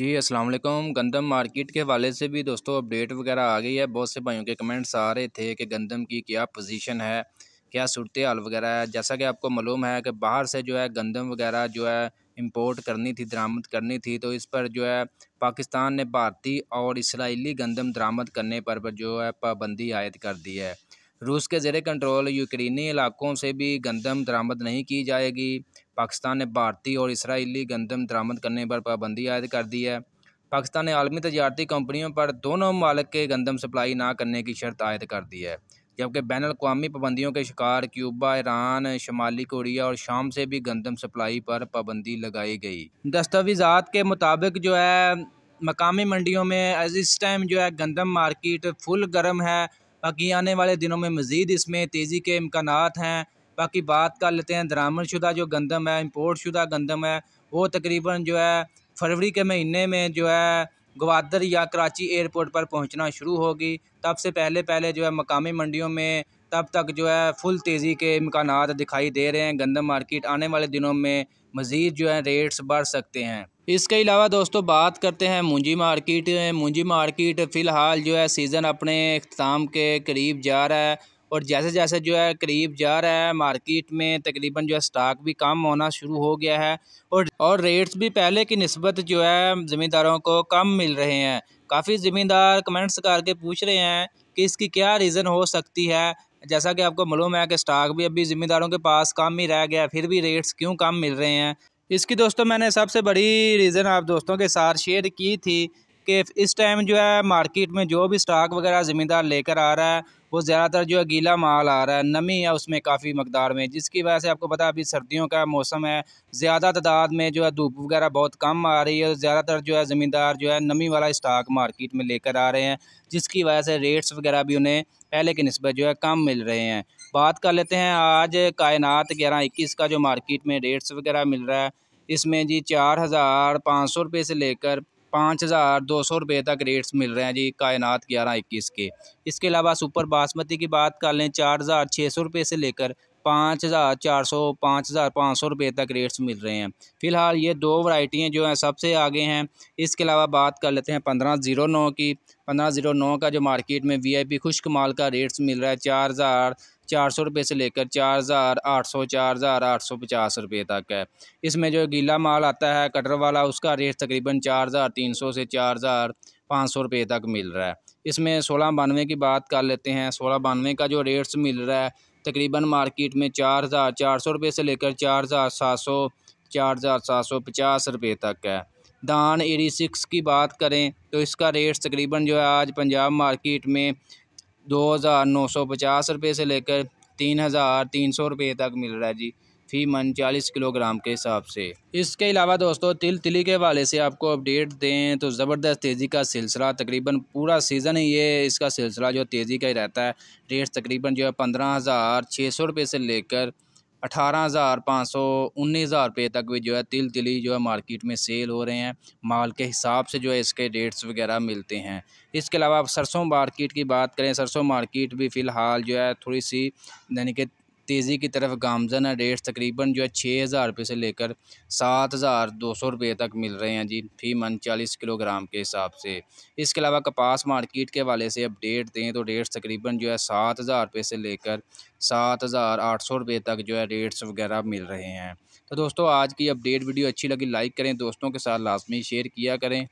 जी अस्सलाम वालेकुम गंदम मार्केट के हवाले से भी दोस्तों अपडेट वगैरह आ गई है बहुत से भाइयों के कमेंट्स आ रहे थे कि गंदम की क्या पोजीशन है क्या सूरत हाल वगैरह है जैसा कि आपको मालूम है कि बाहर से जो है गंदम वगैरह जो है इंपोर्ट करनी थी दरामद करनी थी तो इस पर जो है पाकिस्तान ने भारतीय और इसराइली गंदम दरामद करने पर, पर जो है पाबंदी आयद कर दी है रूस के ज़र कंट्रोल यूक्रेनी इलाकों से भी गंदम दरामद नहीं की जाएगी पाकिस्तान ने भारतीय और इसराइली गंदम दरामद करने पर पाबंदी आयद कर दी है पाकिस्तान ने आलमी तजारती कंपनियों पर दोनों ममालक के गंदम सप्लाई ना करने की शर्त आयद कर दी है जबकि बैन अवी पाबंदियों के शिकार क्यूबा ईरान शमाली कोरिया और शाम से भी गंदम सप्लाई पर पाबंदी लगाई गई दस्तावेजात के मुताबिक जो है मकामी मंडियों में इस टाइम जो है गंदम मार्केट फुल गर्म है बाकी आने वाले दिनों में मज़ीद इसमें तेज़ी के इम्कान हैं बाकी बात कर लेते हैं दरामद शुदा जो गंदम है इम्पोर्ट शुदा गंदम है वो तकरीबन जो है फरवरी के महीने में जो है ग्वादर या कराची एयरपोर्ट पर पहुंचना शुरू होगी तब से पहले पहले जो है मकामी मंडियों में तब तक जो है फुल तेज़ी के इम्कान दिखाई दे रहे हैं गंदम मार्केट आने वाले दिनों में मज़ीद जो है रेट्स बढ़ सकते हैं इसके अलावा दोस्तों बात करते हैं मुंजी मार्केट मुंजी मार्केट फ़िलहाल जो है सीज़न अपने अख्ताम के करीब जा रहा है और जैसे जैसे जो है करीब जा रहा है मार्केट में तकरीबन जो है स्टॉक भी कम होना शुरू हो गया है और और रेट्स भी पहले की नस्बत जो है ज़मींदारों को कम मिल रहे हैं काफ़ी ज़मींदार कमेंट्स करके पूछ रहे हैं कि इसकी क्या रीज़न हो सकती है जैसा कि आपको मालूम है कि स्टॉक भी अभी ज़मींदारों के पास कम ही रह गया फिर भी रेट्स क्यों कम मिल रहे हैं इसकी दोस्तों मैंने सबसे बड़ी रीज़न आप दोस्तों के साथ शेयर की थी कि इस टाइम जो है मार्केट में जो भी स्टॉक वगैरह ज़मींदार लेकर आ रहा है वो ज़्यादातर जो है गीला माल आ रहा है नमी है उसमें काफ़ी मकदार में जिसकी वजह से आपको पता है अभी सर्दियों का मौसम है ज़्यादा तादाद में जो है धूप वगैरह बहुत कम आ रही है और ज़्यादातर जो है ज़मींदार जो है नमी वाला स्टॉक मार्केट में लेकर आ रहे हैं जिसकी वजह से रेट्स वगैरह भी उन्हें पहले के नस्बत जो है कम मिल रहे हैं बात कर लेते हैं आज कायनात ग्यारह इक्कीस का जो मार्केट में रेट्स वगैरह मिल रहा है इसमें जी चार हज़ार पाँच सौ रुपये से लेकर पाँच हज़ार दो सौ रुपये तक रेट्स मिल रहे हैं जी कायनात ग्यारह इक्कीस के इसके अलावा सुपर बासमती की बात कर लें चार हज़ार छः सौ रुपये से लेकर पाँच हज़ार चार सौ पाँच हज़ार पाँच सौ रुपये तक रेट्स मिल रहे हैं फ़िलहाल ये दो वाइटियाँ जो हैं सबसे आगे हैं इसके अलावा बात कर लेते हैं पंद्रह ज़ीरो नौ की पंद्रह ज़ीरो नौ का जो मार्केट में वी आई पी खुश्क माल का रेट्स मिल रहा है चार हज़ार चार सौ रुपये से लेकर चार हज़ार आठ सौ चार हज़ार आठ सौ पचास रुपये तक है इसमें जो गीला माल आता है कटर वाला उसका रेट तकरीबन चार हज़ार तीन सौ से चार हज़ार पाँच सौ रुपये तक मिल रहा है इसमें सोलह बानवे की बात कर लेते हैं सोलह बानवे का जो रेट्स मिल रहा है तकरीबन मार्केट में चार हज़ार चार सौ रुपये से लेकर चार हज़ार सात सौ चार हज़ार सात सौ पचास रुपये तक है दान एटी सिक्स की बात करें तो इसका रेट तकरीबन जो है आज पंजाब मार्केट में दो हज़ार नौ सौ पचास रुपये से लेकर तीन हज़ार तीन सौ रुपये तक मिल रहा है जी फी मन चालीस किलोग्राम के हिसाब से इसके अलावा दोस्तों तिल तिली के वाले से आपको अपडेट दें तो ज़बरदस्त तेज़ी का सिलसिला तकरीबन पूरा सीज़न ही ये इसका सिलसिला जो तेज़ी का ही रहता है रेट तकरीबन जो है पंद्रह हज़ार छः सौ रुपये से लेकर अठारह हज़ार पाँच सौ उन्नीस हज़ार रुपये तक भी जो है तिल तिली जो है मार्केट में सेल हो रहे हैं माल के हिसाब से जो है इसके रेट्स वगैरह मिलते हैं इसके अलावा आप सरसों मार्केट की बात करें सरसों मार्केट भी फ़िलहाल जो है थोड़ी सी यानी कि तेज़ी की तरफ गामजन है रेट्स तकरीबन जो है छः हज़ार रुपये से लेकर सात हज़ार दो सौ रुपये तक मिल रहे हैं जी फी मन चालीस किलोग्राम के हिसाब से इसके अलावा कपास मार्केट के हवाले से अपडेट दें तो रेट्स तकरीबन जो है सात हज़ार रुपये से लेकर सात हज़ार आठ सौ रुपये तक जो है रेट्स वगैरह मिल रहे हैं तो दोस्तों आज की अपडेट वीडियो अच्छी लगी लाइक करें दोस्तों के साथ लाजमी शेयर किया करें